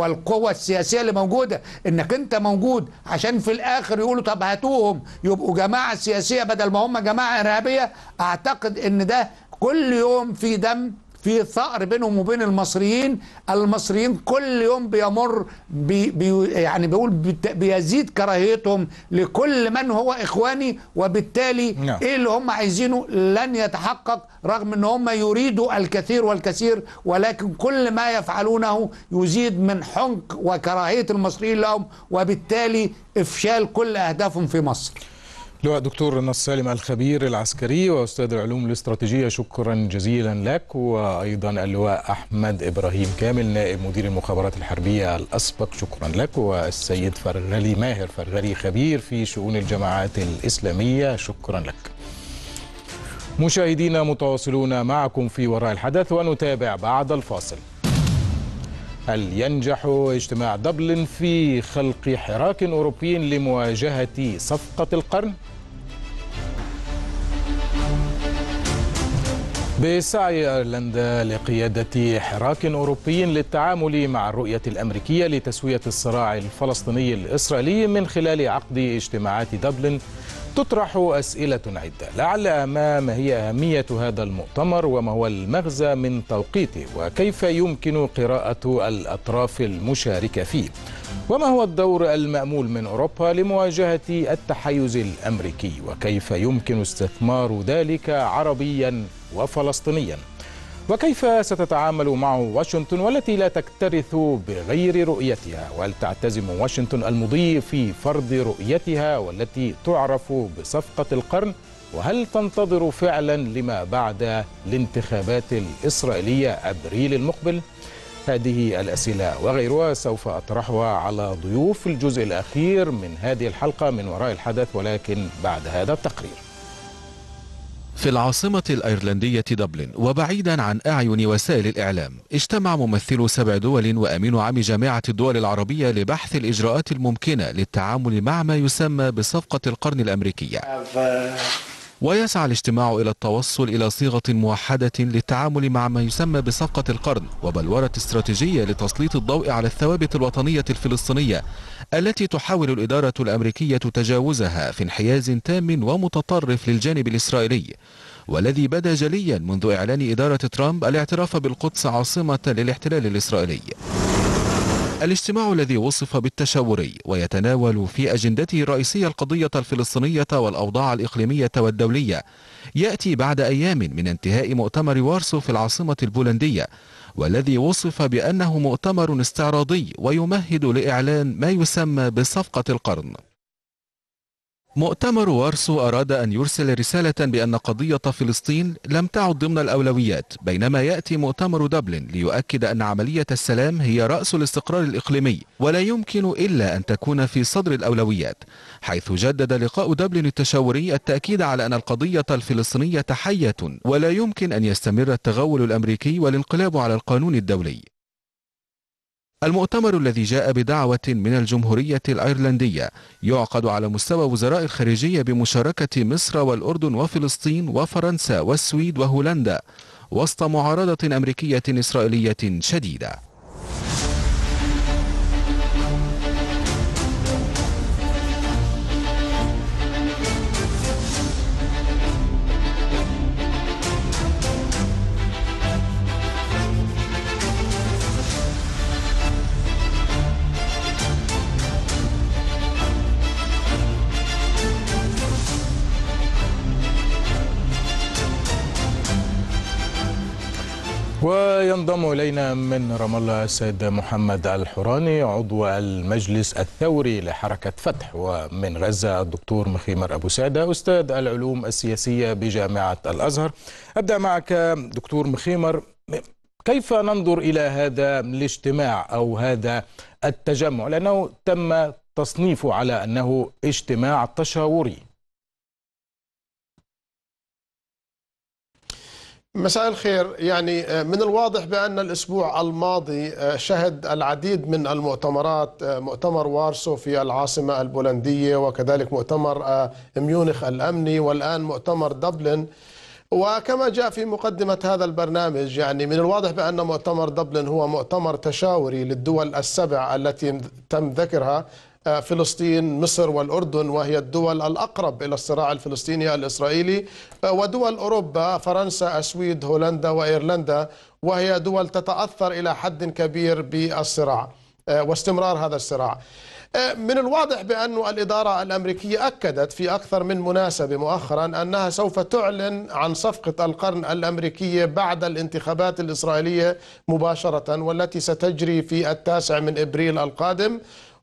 والقوة السياسية اللي موجودة انك انت موجود عشان في الاخر يقولوا طب هاتوهم يبقوا جماعة سياسية بدل ما هم جماعة ارهابية اعتقد ان ده كل يوم في دم في ثأر بينهم وبين المصريين المصريين كل يوم بيمر بي بي يعني بيقول بيزيد كراهيتهم لكل من هو إخواني وبالتالي نعم. إيه اللي هم عايزينه لن يتحقق رغم أن هم يريدوا الكثير والكثير ولكن كل ما يفعلونه يزيد من حنق وكراهية المصريين لهم وبالتالي إفشال كل أهدافهم في مصر لواء دكتور نص سالم الخبير العسكري واستاذ العلوم الاستراتيجيه شكرا جزيلا لك وايضا اللواء احمد ابراهيم كامل نائب مدير المخابرات الحربيه الاسبق شكرا لك والسيد فرغلي ماهر فرغلي خبير في شؤون الجماعات الاسلاميه شكرا لك. مشاهدينا متواصلون معكم في وراء الحدث ونتابع بعد الفاصل. هل ينجح اجتماع دبلن في خلق حراك أوروبي لمواجهة صفقة القرن؟ بسعي أيرلندا لقيادة حراك أوروبي للتعامل مع الرؤية الأمريكية لتسوية الصراع الفلسطيني الإسرائيلي من خلال عقد اجتماعات دبلن تطرح أسئلة عدة لعل ما هي أهمية هذا المؤتمر وما هو المغزى من توقيته وكيف يمكن قراءة الأطراف المشاركة فيه وما هو الدور المأمول من أوروبا لمواجهة التحيز الأمريكي وكيف يمكن استثمار ذلك عربيا وفلسطينيا وكيف ستتعامل معه واشنطن والتي لا تكترث بغير رؤيتها وهل تعتزم واشنطن المضي في فرض رؤيتها والتي تعرف بصفقة القرن وهل تنتظر فعلا لما بعد الانتخابات الإسرائيلية أبريل المقبل؟ هذه الأسئلة وغيرها سوف أطرحها على ضيوف الجزء الأخير من هذه الحلقة من وراء الحدث ولكن بعد هذا التقرير في العاصمة الأيرلندية دبلن وبعيدا عن أعين وسائل الإعلام اجتمع ممثلو سبع دول وأمين عام جامعة الدول العربية لبحث الإجراءات الممكنة للتعامل مع ما يسمى بصفقة القرن الأمريكية ويسعى الاجتماع إلى التوصل إلى صيغة موحدة للتعامل مع ما يسمى بصفقة القرن وبلورة استراتيجية لتسليط الضوء على الثوابت الوطنية الفلسطينية التي تحاول الإدارة الأمريكية تجاوزها في انحياز تام ومتطرف للجانب الإسرائيلي والذي بدا جليا منذ إعلان إدارة ترامب الاعتراف بالقدس عاصمة للاحتلال الإسرائيلي الاجتماع الذي وصف بالتشاوري ويتناول في أجندته الرئيسية القضية الفلسطينية والأوضاع الإقليمية والدولية يأتي بعد أيام من انتهاء مؤتمر وارسو في العاصمة البولندية والذي وصف بأنه مؤتمر استعراضي ويمهد لإعلان ما يسمى بصفقة القرن مؤتمر وارسو أراد أن يرسل رسالة بأن قضية فلسطين لم تعد ضمن الأولويات بينما يأتي مؤتمر دبلن ليؤكد أن عملية السلام هي رأس الاستقرار الإقليمي ولا يمكن إلا أن تكون في صدر الأولويات حيث جدد لقاء دبلن التشاوري التأكيد على أن القضية الفلسطينية حية ولا يمكن أن يستمر التغول الأمريكي والانقلاب على القانون الدولي المؤتمر الذي جاء بدعوة من الجمهورية الأيرلندية يعقد على مستوى وزراء الخارجية بمشاركة مصر والأردن وفلسطين وفرنسا والسويد وهولندا وسط معارضة أمريكية إسرائيلية شديدة وينضم إلينا من رام الله السيد محمد الحوراني عضو المجلس الثوري لحركة فتح ومن غزة الدكتور مخيمر أبو سعدة أستاذ العلوم السياسية بجامعة الأزهر أبدأ معك دكتور مخيمر كيف ننظر إلى هذا الاجتماع أو هذا التجمع لأنه تم تصنيفه على أنه اجتماع تشاوري مساء الخير يعني آه، من الواضح بأن الأسبوع الماضي آه، شهد العديد من المؤتمرات آه، مؤتمر وارسو في العاصمة البولندية وكذلك مؤتمر ميونخ الأمني والآن مؤتمر دبلن وكما جاء في مقدمة هذا البرنامج يعني من الواضح بأن مؤتمر دبلن هو مؤتمر تشاوري للدول السبع التي تم ذكرها آه، فلسطين مصر والأردن وهي الدول الأقرب إلى الصراع الفلسطيني الإسرائيلي آه، ودول أوروبا فرنسا السويد هولندا وإيرلندا وهي دول تتأثر إلى حد كبير بالصراع آه، واستمرار هذا الصراع من الواضح بأن الإدارة الأمريكية أكدت في أكثر من مناسبة مؤخرا أنها سوف تعلن عن صفقة القرن الأمريكية بعد الانتخابات الإسرائيلية مباشرة والتي ستجري في التاسع من إبريل القادم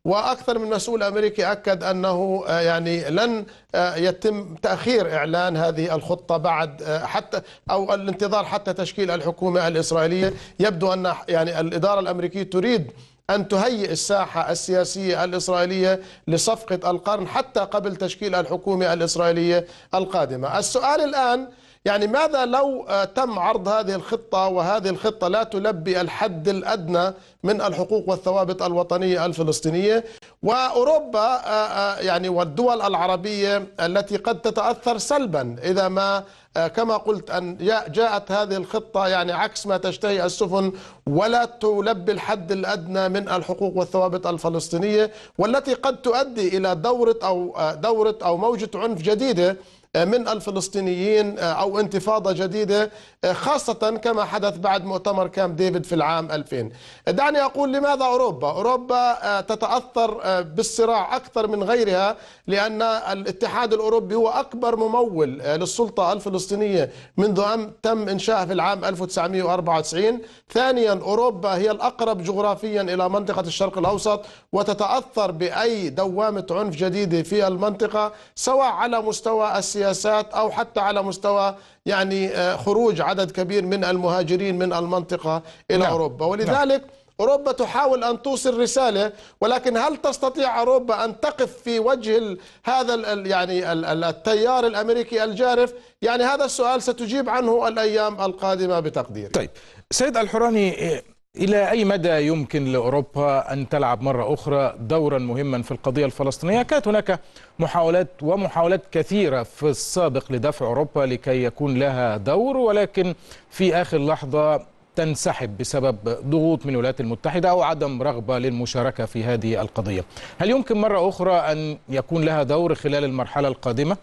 واكثر من مسؤول امريكي اكد انه آه، يعني لن آه، يتم تاخير اعلان هذه الخطه بعد آه، حتى او الانتظار حتى تشكيل الحكومه الاسرائيليه يبدو ان يعني الاداره الامريكيه تريد أن تهيئ الساحة السياسية الإسرائيلية لصفقة القرن حتى قبل تشكيل الحكومة الإسرائيلية القادمة السؤال الآن يعني ماذا لو آه، تم عرض هذه الخطة وهذه الخطة لا تلبي الحد الأدنى من الحقوق والثوابت الوطنية الفلسطينية وأوروبا آه، آه، يعني والدول العربية التي قد تتأثر سلبا إذا ما كما قلت أن جاءت هذه الخطة يعني عكس ما تشتهي السفن ولا تلبي الحد الأدنى من الحقوق والثوابت الفلسطينية والتي قد تؤدي إلى دورة أو دورة أو موجة عنف جديدة آه، من الفلسطينيين آه، أو انتفاضة جديدة آه، خاصة كما حدث بعد مؤتمر كامب ديفيد في العام 2000 دعني أقول لماذا أوروبا؟ أوروبا تتأثر بالصراع أكثر من غيرها لأن الاتحاد الأوروبي هو أكبر ممول للسلطة الفلسطينية منذ أن تم انشائها في العام 1994 ثانيا أوروبا هي الأقرب جغرافيا إلى منطقة الشرق الأوسط وتتأثر بأي دوامة عنف جديدة في المنطقة سواء على مستوى السياسة السياسات أو حتى على مستوى يعني آه، خروج عدد كبير من المهاجرين من المنطقة إلى نعم. أوروبا نعم. ولذلك نعم. أوروبا تحاول أن توصل رسالة ولكن هل تستطيع أوروبا أن تقف في وجه هذا يعني التيار الأمريكي الجارف يعني هذا السؤال ستجيب عنه الأيام القادمة بتقديري طيب سيد الحراني إيه، إلى أي مدى يمكن لأوروبا أن تلعب مرة أخرى دورا مهما في القضية الفلسطينية كانت هناك محاولات ومحاولات كثيرة في السابق لدفع أوروبا لكي يكون لها دور ولكن في آخر لحظة تنسحب بسبب ضغوط من الولايات المتحدة أو عدم رغبة للمشاركة في هذه القضية هل يمكن مرة أخرى أن يكون لها دور خلال المرحلة القادمة؟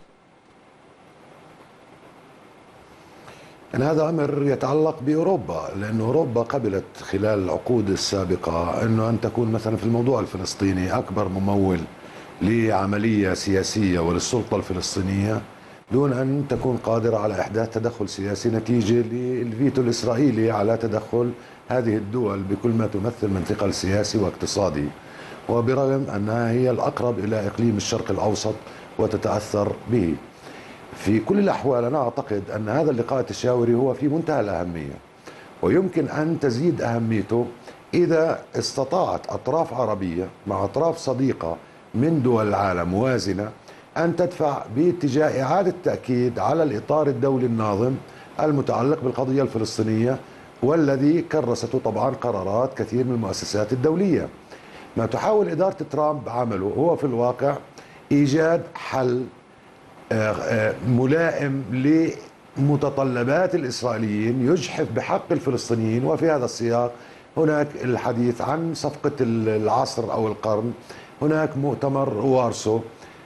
يعني هذا امر يتعلق باوروبا لان اوروبا قبلت خلال العقود السابقه انه ان تكون مثلا في الموضوع الفلسطيني اكبر ممول لعمليه سياسيه وللسلطه الفلسطينيه دون ان تكون قادره على احداث تدخل سياسي نتيجه للفيتو الاسرائيلي على تدخل هذه الدول بكل ما تمثل من ثقل سياسي واقتصادي وبرغم انها هي الاقرب الى اقليم الشرق الاوسط وتتاثر به في كل الأحوال أنا أعتقد أن هذا اللقاء التشاوري هو في منتهى الأهمية ويمكن أن تزيد أهميته إذا استطاعت أطراف عربية مع أطراف صديقة من دول العالم موازنة أن تدفع باتجاه إعادة تأكيد على الإطار الدولي الناظم المتعلق بالقضية الفلسطينية والذي كرسته طبعا قرارات كثير من المؤسسات الدولية ما تحاول إدارة ترامب عمله هو في الواقع إيجاد حل آه، آه، ملائم لمتطلبات الإسرائيليين يجحف بحق الفلسطينيين وفي هذا السياق هناك الحديث عن صفقة العصر أو القرن هناك مؤتمر وارسو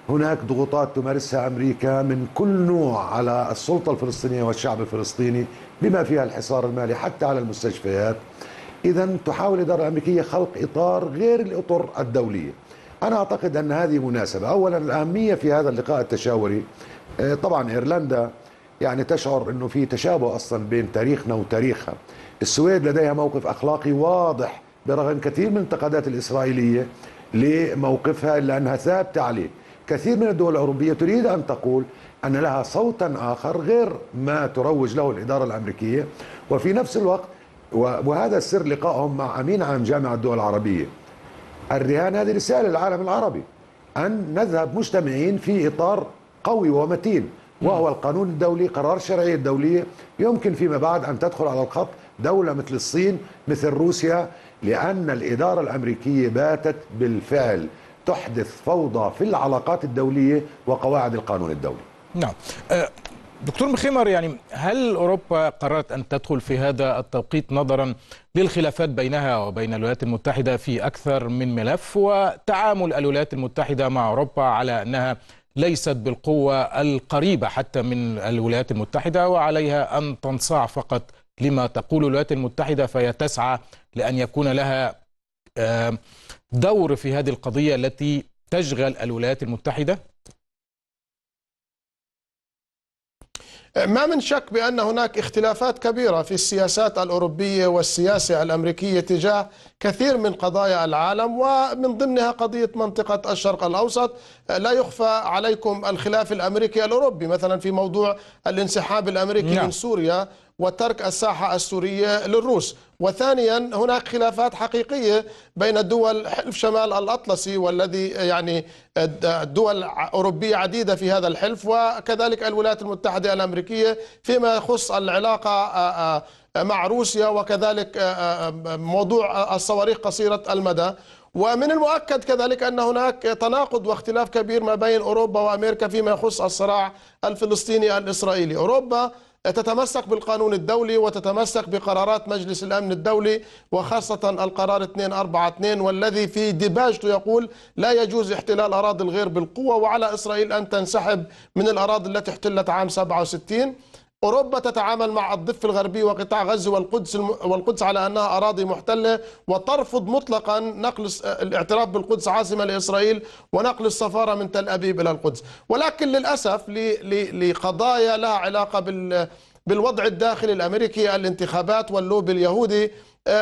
هناك ضغوطات تمارسها امريكا من كل نوع على السلطه الفلسطينيه والشعب الفلسطيني بما فيها الحصار المالي حتى على المستشفيات اذا تحاول الاداره الامريكيه خلق اطار غير الاطر الدوليه أنا أعتقد أن هذه مناسبة أولا الأهمية في هذا اللقاء التشاوري آه، طبعا إيرلندا يعني تشعر أنه في تشابه أصلا بين تاريخنا وتاريخها السويد لديها موقف أخلاقي واضح برغم كثير من الانتقادات الإسرائيلية لموقفها لأنها ثابتة عليه كثير من الدول الأوروبية تريد أن تقول أن لها صوتا آخر غير ما تروج له الإدارة الأمريكية وفي نفس الوقت وهذا السر لقائهم مع أمين عام جامعة الدول العربية الرهان هذه رسالة للعالم العربي أن نذهب مجتمعين في إطار قوي ومتين وهو القانون الدولي قرار الشرعية الدولية يمكن فيما بعد أن تدخل على الخط دولة مثل الصين مثل روسيا لأن الإدارة الأمريكية باتت بالفعل تحدث فوضى في العلاقات الدولية وقواعد القانون الدولي نعم أه، دكتور مخيمر يعني هل اوروبا قررت ان تدخل في هذا التوقيت نظرا للخلافات بينها وبين الولايات المتحده في اكثر من ملف وتعامل الولايات المتحده مع اوروبا على انها ليست بالقوه القريبه حتى من الولايات المتحده وعليها ان تنصاع فقط لما تقول الولايات المتحده فهي تسعى لان يكون لها آه، دور في هذه القضيه التي تشغل الولايات المتحده؟ ما من شك بأن هناك اختلافات كبيرة في السياسات الأوروبية والسياسة الأمريكية تجاه كثير من قضايا العالم ومن ضمنها قضية منطقة الشرق الأوسط لا يخفى عليكم الخلاف الأمريكي الأوروبي مثلا في موضوع الانسحاب الأمريكي نعم. من سوريا وترك الساحة السورية للروس وثانيا هناك خلافات حقيقية بين الدول حلف شمال الأطلسي والذي يعني دول أوروبية عديدة في هذا الحلف وكذلك الولايات المتحدة الأمريكية فيما يخص العلاقة مع روسيا وكذلك موضوع الصواريخ قصيرة المدى ومن المؤكد كذلك أن هناك تناقض واختلاف كبير ما بين أوروبا وأمريكا فيما يخص الصراع الفلسطيني الإسرائيلي أوروبا تتمسك بالقانون الدولي وتتمسك بقرارات مجلس الأمن الدولي وخاصة القرار 242 والذي في ديباجته يقول لا يجوز احتلال أراضي الغير بالقوة وعلى إسرائيل أن تنسحب من الأراضي التي احتلت عام 67 أوروبا تتعامل مع الضفة الغربية وقطاع غزة والقدس والقدس على أنها أراضي محتلة وترفض مطلقا نقل الاعتراف بالقدس عاصمة لإسرائيل ونقل السفارة من تل أبيب إلى القدس ولكن للأسف لقضايا لها علاقة بال بالوضع الداخلي الامريكي الانتخابات واللوبي اليهودي آه، آه،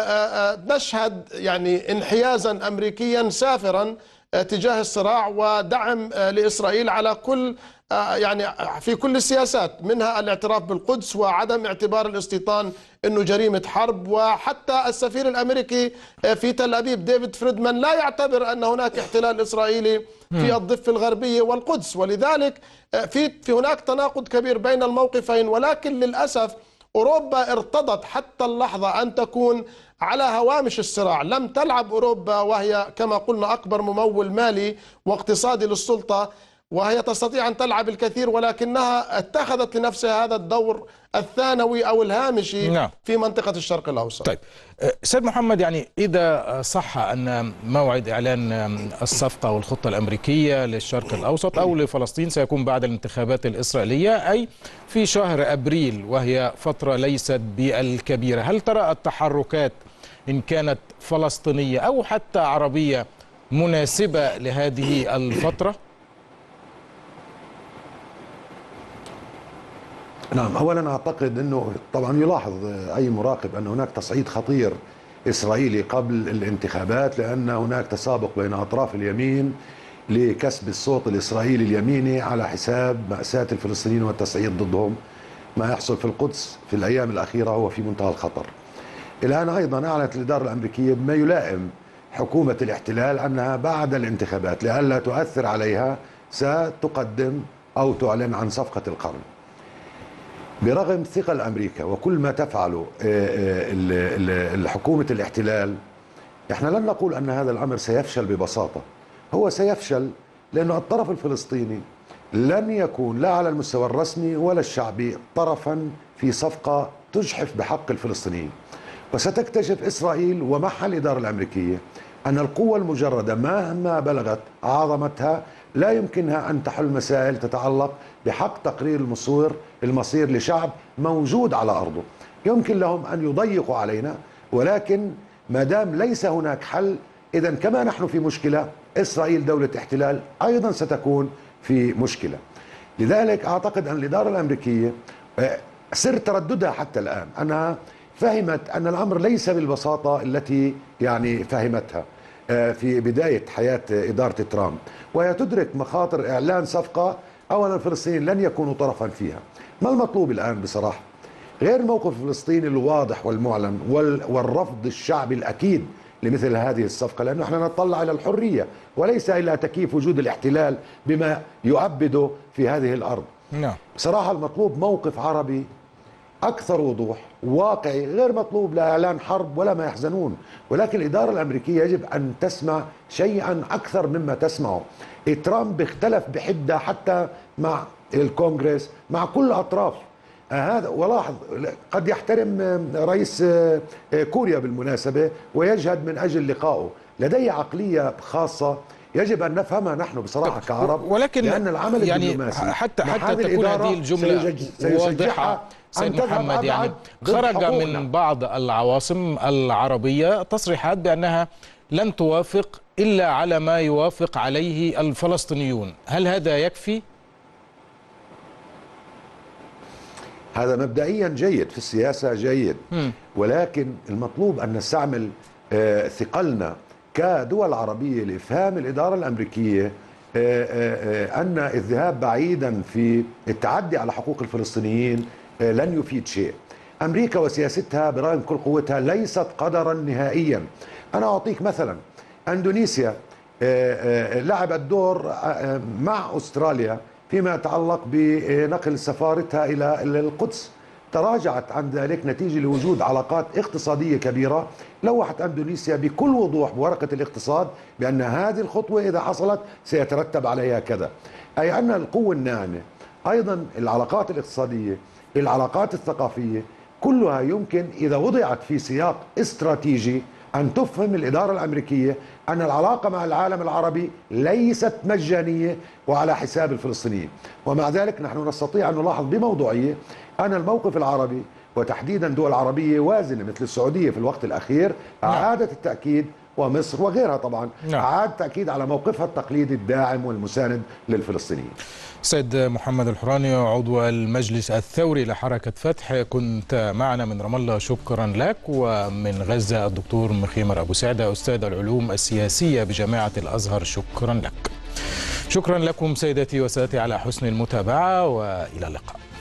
آه، نشهد يعني انحيازا امريكيا سافرا تجاه الصراع ودعم لاسرائيل على كل آه، يعني في كل السياسات منها الاعتراف بالقدس وعدم اعتبار الاستيطان انه جريمه حرب وحتى السفير الامريكي آه، في تل ابيب ديفيد فريدمان لا يعتبر ان هناك احتلال اسرائيلي في الضفه الغربيه والقدس ولذلك آه، في في هناك تناقض كبير بين الموقفين ولكن للاسف اوروبا ارتضت حتى اللحظه ان تكون على هوامش الصراع لم تلعب اوروبا وهي كما قلنا اكبر ممول مالي واقتصادي للسلطه وهي تستطيع أن تلعب الكثير ولكنها اتخذت لنفسها هذا الدور الثانوي أو الهامشي نعم. في منطقة الشرق الأوسط طيب أه، سيد محمد يعني إذا صح أن موعد إعلان أه، الصفقة والخطة الأمريكية للشرق الأوسط أو لفلسطين سيكون بعد الانتخابات الإسرائيلية أي في شهر أبريل وهي فترة ليست بالكبيرة هل ترى التحركات إن كانت فلسطينية أو حتى عربية مناسبة لهذه الفترة؟ نعم اولا اعتقد انه طبعا يلاحظ اي مراقب ان هناك تصعيد خطير اسرائيلي قبل الانتخابات لان هناك تسابق بين اطراف اليمين لكسب الصوت الاسرائيلي اليميني على حساب ماساه الفلسطينيين والتصعيد ضدهم ما يحصل في القدس في الايام الاخيره هو في منتهى الخطر. الان ايضا اعلنت الاداره الامريكيه بما يلائم حكومه الاحتلال انها بعد الانتخابات لئلا تؤثر عليها ستقدم او تعلن عن صفقه القرن. برغم ثقة الأمريكا وكل ما تفعله آه، آه، حكومة الاحتلال احنا لن نقول أن هذا الأمر سيفشل ببساطة هو سيفشل لأنه الطرف الفلسطيني لن يكون لا على المستوى الرسمي ولا الشعبي طرفا في صفقة تجحف بحق الفلسطينيين وستكتشف إسرائيل ومعها الإدارة الأمريكية أن القوة المجردة مهما بلغت عظمتها لا يمكنها أن تحل مسائل تتعلق بحق تقرير المصير المصير لشعب موجود على أرضه يمكن لهم أن يضيقوا علينا ولكن ما دام ليس هناك حل إذا كما نحن في مشكلة إسرائيل دولة احتلال أيضا ستكون في مشكلة لذلك أعتقد أن الإدارة الأمريكية آه، سر ترددها حتى الآن أنها فهمت أن الأمر ليس بالبساطة التي يعني فهمتها آه، في بداية حياة إدارة ترامب وهي تدرك مخاطر إعلان صفقة أولا الفلسطينيين لن يكونوا طرفا فيها ما المطلوب الآن بصراحة غير الموقف الفلسطيني الواضح والمعلن والرفض الشعبي الأكيد لمثل هذه الصفقة لأنه احنا نطلع إلى الحرية وليس إلى تكييف وجود الاحتلال بما يؤبده في هذه الأرض نعم. بصراحة المطلوب موقف عربي أكثر وضوح واقعي غير مطلوب لا إعلان حرب ولا ما يحزنون ولكن الإدارة الأمريكية يجب أن تسمع شيئا أكثر مما تسمعه ترامب اختلف بحدة حتى مع الكونغرس مع كل أطراف آه، هذا ولاحظ قد يحترم آه، رئيس آه، كوريا بالمناسبة ويجهد من أجل لقائه لديه عقلية خاصة يجب ان نفهمها نحن بصراحه كعرب ولكن لان العمل يعني الدبلوماسي حتى حتى تكون هذه الجمله واضحه سيد محمد يعني خرج من بعض العواصم العربيه تصريحات بانها لن توافق الا على ما يوافق عليه الفلسطينيون، هل هذا يكفي؟ هذا مبدئيا جيد في السياسه جيد ولكن المطلوب ان نستعمل آه، ثقلنا كدول عربية لإفهام الإدارة الأمريكية آه، آه، آه، أن الذهاب بعيدا في التعدي على حقوق الفلسطينيين لن يفيد شيء أمريكا وسياستها برغم كل قوتها ليست قدرا نهائيا أنا أعطيك مثلا أندونيسيا لعبت دور مع أستراليا فيما يتعلق بنقل سفارتها إلى القدس تراجعت عن ذلك نتيجة لوجود علاقات اقتصادية كبيرة لوحت أندونيسيا بكل وضوح بورقة الاقتصاد بأن هذه الخطوة إذا حصلت سيترتب عليها كذا أي أن القوة الناعمة أيضا العلاقات الاقتصادية العلاقات الثقافية كلها يمكن إذا وضعت في سياق استراتيجي أن تفهم الإدارة الأمريكية أن العلاقة مع العالم العربي ليست مجانية وعلى حساب الفلسطينيين ومع ذلك نحن نستطيع أن نلاحظ بموضوعية أنا الموقف العربي وتحديدا دول عربية وازنة مثل السعودية في الوقت الأخير نعم. أعادت التأكيد ومصر وغيرها طبعا نعم. عاد تأكيد على موقفها التقليدي الداعم والمساند للفلسطينيين سيد محمد الحراني عضو المجلس الثوري لحركة فتح كنت معنا من رام الله شكرا لك ومن غزة الدكتور مخيمر أبو سعدة أستاذ العلوم السياسية بجامعة الأزهر شكرا لك شكرا لكم سيدتي وسادتي على حسن المتابعة وإلى اللقاء